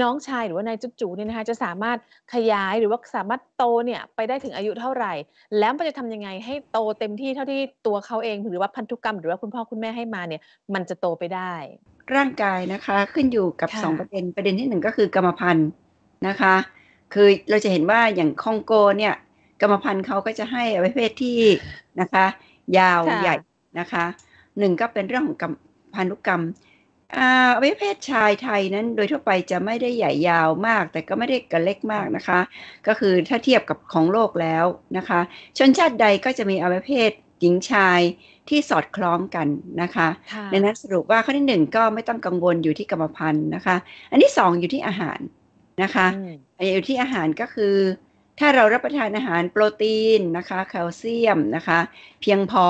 น้องชายหรือว่านายจุ๊บจูเนี่ยนะคะจะสามารถขยายหรือว่าสามารถโตเนี่ย ไปได้ถึงอายุเท่าไหร่ แล้วมันจะทำยังไงให้โตเต็มที่เท่าที่ตัวเขาเองหรือว่าพันธุกรรม หรือว่าคุณพ่อคุณแม่ให้มาเนี่ยมันจะโตไปได้ ร่างกายนะคะขึ้นอยู่กับ2 ประเด็นประเด็นที่ 1 ก็คือกรรมพันธุ์นะคะ คือเราจะเห็นว่าอย่างคองโกเนี่ยกรรมพันธุ์เขาก็จะให้อวัยเพศที่นะคะ ยาวใหญ่นะคะหนึ่งก็เป็นเรื่องของกรรมพันธุกรรมอวัยวเพศชายไทยนั้นโดยทั่วไปจะไม่ได้ใหญ่ยาวมาก แต่ก็ไม่ได้กระเล็กมากนะคะ ก็คือถ้าเทียบกับของโลกแล้วนะคะชนชาติใดก็จะมีอวัยวเพศหญิงชายที่สอดคล้องกันนะคะดังนั้นสรุปว่าข้อที่หนึ่งก็ไม่ต้องกังวลอยู่ที่กรรมพันธุ์นะคะ อันที่สองอยู่ที่อาหารนะคะอยู่ที่อาหารก็คือ ถ้าเรารับประทานอาหารโปรตีนนะคะ แคลเซียมนะคะ เพียงพอ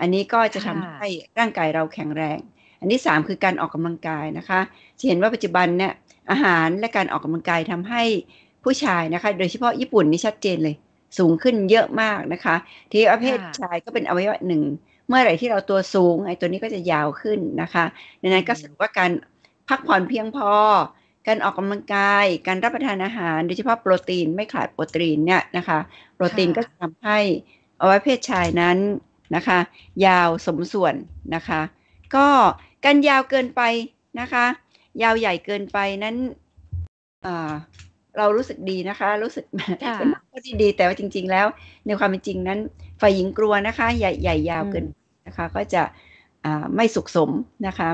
อันนี้ก็จะทำให้ร่างกายเราแข็งแรงอันที่3คือการออกกำลังกายนะคะ จะเห็นว่าปัจจุบันเนี่ยอาหารและการออกกำลังกายทำให้ผู้ชายนะคะ โดยเฉพาะญี่ปุ่นนี่ชัดเจนเลยสูงขึ้นเยอะมากนะคะ ที่ประเภทชายก็เป็นอวัยวะหนึ่ง เมื่อไหร่ที่เราตัวสูงไอ้ตัวนี้ก็จะยาวขึ้นนะคะ ดังนั้นก็สรุปว่าการพักผ่อนเพียงพอการออกกำลังกาย การรับประทานอาหาร โดยเฉพาะโปรตีนไม่ขาดโปรตีนเนี่ยนะคะ โปรตีนก็ทํทำให้อวัยวะเพศชายนั้นนะคะ ยาวสมส่วนนะคะ ก็กันยาวเกินไปนะคะ ยาวใหญ่เกินไปนั้นเรารู้สึกดีนะคะ รู้สึกก็ดีดีแต่ว่าจริงๆ แล้ว ในความเป็นจริงนั้นฝ่ายหญิงกลัวนะคะ ใหญ่ใหญ่ยาวเกินนะคะก็จะไม่สุขสมนะคะ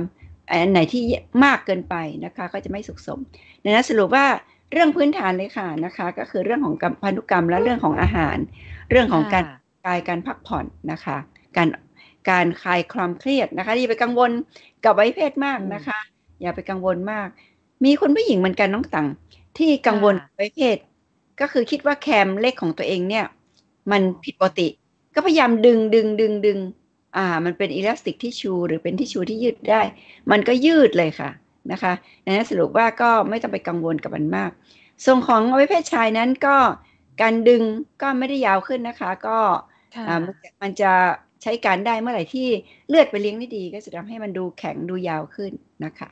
อันไหนที่มากเกินไปนะคะก็จะไม่สุขสมดังนั้นสรุปว่าเรื่องพื้นฐานเลยค่ะนะคะ ก็คือเรื่องของพันธุกรรมและเรื่องของอาหาร เรื่องของการกายการพักผ่อนนะคะการการคลายความเครียดนะคะอย่าไปกังวลกับไว้เพศมากนะคะ อย่าไปกังวลมาก มีคนผู้หญิงเหมือนกันน้องตังที่กังวลไว้เพศก็คือคิดว่าแคมเลขของตัวเองเนี่ย มันผิดปกติ ก็พยายามดึงดึงดึงดึงอ่ามันเป็นอิเล็กติกที่ชูหรือเป็นที่ชูที่ยืดได้ มันก็ยืดเลยค่ะนะคะดนั้นสรุปว่าก็ไม่ต้องไปกังวลกับมันมากทรงของไวเพศชายนั้นก็การดึงก็ไม่ได้ยาวขึ้นนะคะ ก็มันจะใช้การได้เมื่อไหร่ที่เลือดไปเลี้ยงไม่ดีก็จะทำให้มันดูแข็งดูยาวขึ้นนะคะ